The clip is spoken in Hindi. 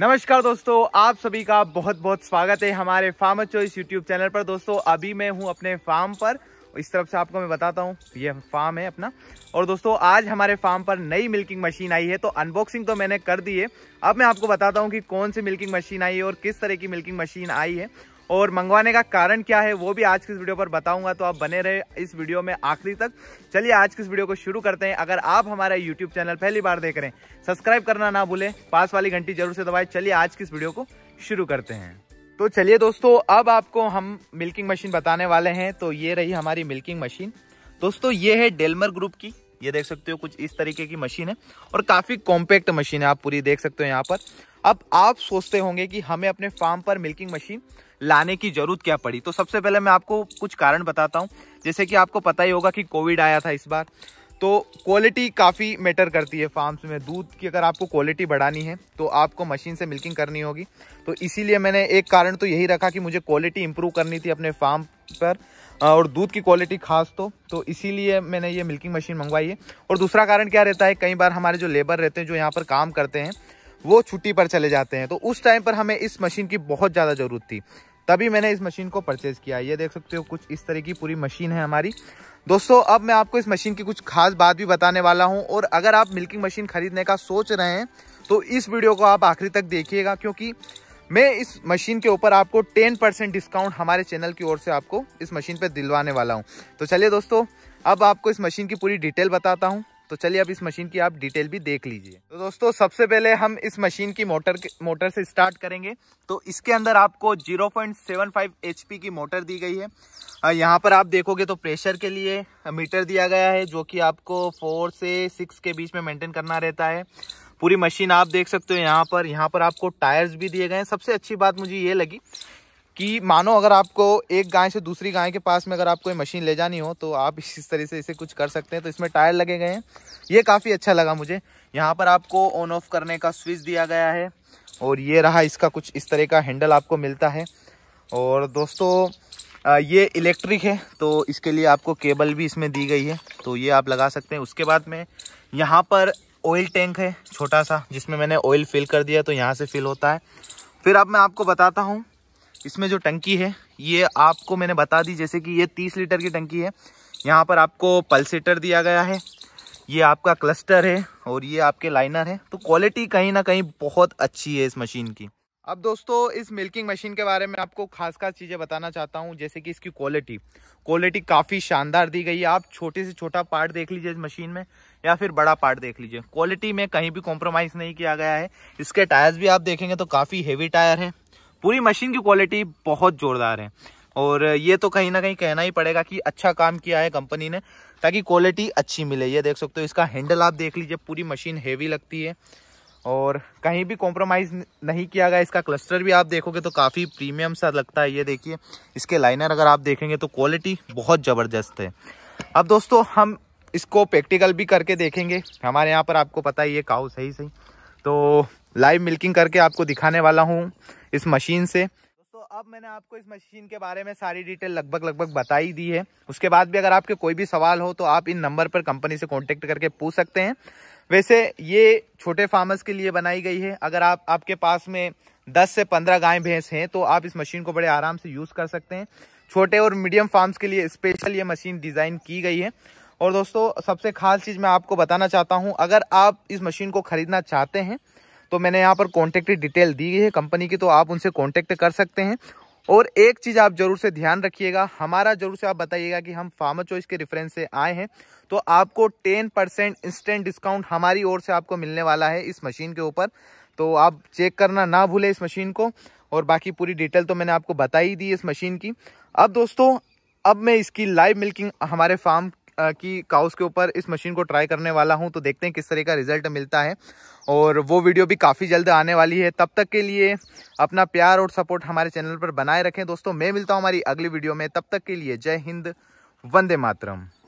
नमस्कार दोस्तों आप सभी का बहुत बहुत स्वागत है हमारे फार्म चॉइस यूट्यूब चैनल पर दोस्तों अभी मैं हूं अपने फार्म पर इस तरफ से आपको मैं बताता हूं ये फार्म है अपना और दोस्तों आज हमारे फार्म पर नई मिल्किंग मशीन आई है तो अनबॉक्सिंग तो मैंने कर दी है अब मैं आपको बताता हूँ कि कौन सी मिल्किंग मशीन आई है और किस तरह की मिल्किंग मशीन आई है और मंगवाने का कारण क्या है वो भी आज की इस वीडियो पर बताऊंगा तो आप बने रहे इस वीडियो में आखिरी तक चलिए आज की इस वीडियो को शुरू करते हैं अगर आप हमारा यूट्यूब चैनल पहली बार देख रहे हैं सब्सक्राइब करना ना भूलें पास वाली घंटी जरूर से दबाए चलिए आज की इस वीडियो को शुरू करते हैं तो चलिए दोस्तों अब आपको हम मिल्किंग मशीन बताने वाले हैं तो ये रही हमारी मिल्किंग मशीन दोस्तों ये है डेलमर ग्रुप की ये देख सकते हो कुछ इस तरीके की मशीन है और काफ़ी कॉम्पैक्ट मशीन है आप पूरी देख सकते हो यहाँ पर अब आप सोचते होंगे कि हमें अपने फार्म पर मिल्किंग मशीन लाने की जरूरत क्या पड़ी तो सबसे पहले मैं आपको कुछ कारण बताता हूँ जैसे कि आपको पता ही होगा कि कोविड आया था इस बार तो क्वालिटी काफ़ी मैटर करती है फार्म्स में दूध की अगर आपको क्वालिटी बढ़ानी है तो आपको मशीन से मिल्किंग करनी होगी तो इसीलिए मैंने एक कारण तो यही रखा कि मुझे क्वालिटी इम्प्रूव करनी थी अपने फार्म पर और दूध की क्वालिटी खास तो तो इसीलिए मैंने ये मिल्किंग मशीन मंगवाई है और दूसरा कारण क्या रहता है कई बार हमारे जो लेबर रहते हैं जो यहाँ पर काम करते हैं वो छुट्टी पर चले जाते हैं तो उस टाइम पर हमें इस मशीन की बहुत ज़्यादा ज़रूरत थी तभी मैंने इस मशीन को परचेज़ किया ये देख सकते हो कुछ इस तरह की पूरी मशीन है हमारी दोस्तों अब मैं आपको इस मशीन की कुछ खास बात भी बताने वाला हूँ और अगर आप मिल्किंग मशीन खरीदने का सोच रहे हैं तो इस वीडियो को आप आखिरी तक देखिएगा क्योंकि मैं इस मशीन के ऊपर आपको 10 परसेंट डिस्काउंट हमारे चैनल की ओर से आपको इस मशीन पर दिलवाने वाला हूँ तो चलिए दोस्तों अब आपको इस मशीन की पूरी डिटेल बताता हूँ तो चलिए अब इस मशीन की आप डिटेल भी देख लीजिए तो दोस्तों सबसे पहले हम इस मशीन की मोटर मोटर से स्टार्ट करेंगे तो इसके अंदर आपको 0.75 पॉइंट की मोटर दी गई है यहाँ पर आप देखोगे तो प्रेशर के लिए मीटर दिया गया है जो कि आपको फोर से सिक्स के बीच में मेंटेन करना रहता है पूरी मशीन आप देख सकते हो यहाँ पर यहाँ पर आपको टायर्स भी दिए गए हैं सबसे अच्छी बात मुझे ये लगी कि मानो अगर आपको एक गाय से दूसरी गाय के पास में अगर आपको ये मशीन ले जानी हो तो आप इस तरह से इसे कुछ कर सकते हैं तो इसमें टायर लगे गए हैं ये काफ़ी अच्छा लगा मुझे यहाँ पर आपको ऑन ऑफ करने का स्विच दिया गया है और ये रहा इसका कुछ इस तरह का हैंडल आपको मिलता है और दोस्तों ये इलेक्ट्रिक है तो इसके लिए आपको केबल भी इसमें दी गई है तो ये आप लगा सकते हैं उसके बाद में यहाँ पर ऑयल टैंक है छोटा सा जिसमें मैंने ऑयल फिल कर दिया तो यहाँ से फिल होता है फिर अब मैं आपको बताता हूँ इसमें जो टंकी है ये आपको मैंने बता दी जैसे कि ये तीस लीटर की टंकी है यहाँ पर आपको पल्सेटर दिया गया है ये आपका क्लस्टर है और ये आपके लाइनर है तो क्वालिटी कहीं ना कहीं बहुत अच्छी है इस मशीन की अब दोस्तों इस मिल्किंग मशीन के बारे में आपको खास खास चीज़ें बताना चाहता हूँ जैसे कि इसकी क्वालिटी क्वालिटी काफ़ी शानदार दी गई है आप छोटे से छोटा पार्ट देख लीजिए इस मशीन में या फिर बड़ा पार्ट देख लीजिए क्वालिटी में कहीं भी कॉम्प्रोमाइज़ नहीं किया गया है इसके टायर्स भी आप देखेंगे तो काफ़ी हेवी टायर हैं पूरी मशीन की क्वालिटी बहुत ज़ोरदार है और ये तो कहीं ना कहीं कहना ही पड़ेगा कि अच्छा काम किया है कंपनी ने ताकि क्वालिटी अच्छी मिले ये देख सकते हो इसका हैंडल आप देख लीजिए पूरी मशीन हेवी लगती है और कहीं भी कॉम्प्रोमाइज़ नहीं किया गया इसका क्लस्टर भी आप देखोगे तो काफ़ी प्रीमियम सा लगता है ये देखिए इसके लाइनर अगर आप देखेंगे तो क्वालिटी बहुत ज़बरदस्त है अब दोस्तों हम इसको प्रैक्टिकल भी करके देखेंगे हमारे यहाँ पर आपको पता ही है काउ सही सही तो लाइव मिल्किंग करके आपको दिखाने वाला हूँ इस मशीन से दोस्तों अब मैंने आपको इस मशीन के बारे में सारी डिटेल लगभग लगभग बता ही दी है उसके बाद भी अगर आपके कोई भी सवाल हो तो आप इन नंबर पर कंपनी से कॉन्टेक्ट करके पूछ सकते हैं वैसे ये छोटे फार्मर्स के लिए बनाई गई है अगर आप आपके पास में 10 से 15 गाय भैंस हैं तो आप इस मशीन को बड़े आराम से यूज़ कर सकते हैं छोटे और मीडियम फार्म्स के लिए स्पेशल ये मशीन डिज़ाइन की गई है और दोस्तों सबसे खास चीज़ मैं आपको बताना चाहता हूँ अगर आप इस मशीन को ख़रीदना चाहते हैं तो मैंने यहाँ पर कॉन्टेक्ट डिटेल दी है कंपनी की तो आप उनसे कॉन्टैक्ट कर सकते हैं और एक चीज़ आप जरूर से ध्यान रखिएगा हमारा जरूर से आप बताइएगा कि हम फार्मर चॉइस के रेफरेंस से आए हैं तो आपको टेन परसेंट इंस्टेंट डिस्काउंट हमारी ओर से आपको मिलने वाला है इस मशीन के ऊपर तो आप चेक करना ना भूलें इस मशीन को और बाकी पूरी डिटेल तो मैंने आपको बता ही दी इस मशीन की अब दोस्तों अब मैं इसकी लाइव मिल्किंग हमारे फार्म की काउस के ऊपर इस मशीन को ट्राई करने वाला हूँ तो देखते हैं किस तरह का रिजल्ट मिलता है और वो वीडियो भी काफ़ी जल्द आने वाली है तब तक के लिए अपना प्यार और सपोर्ट हमारे चैनल पर बनाए रखें दोस्तों मैं मिलता हूँ हमारी अगली वीडियो में तब तक के लिए जय हिंद वंदे मातरम